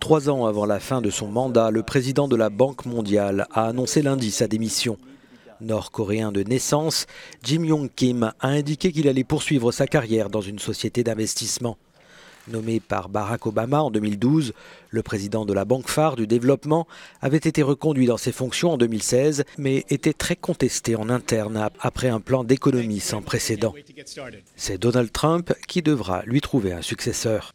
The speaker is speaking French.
Trois ans avant la fin de son mandat, le président de la Banque mondiale a annoncé lundi sa démission. Nord-coréen de naissance, Jim Yong Kim a indiqué qu'il allait poursuivre sa carrière dans une société d'investissement. Nommé par Barack Obama en 2012, le président de la Banque phare du développement avait été reconduit dans ses fonctions en 2016, mais était très contesté en interne après un plan d'économie sans précédent. C'est Donald Trump qui devra lui trouver un successeur.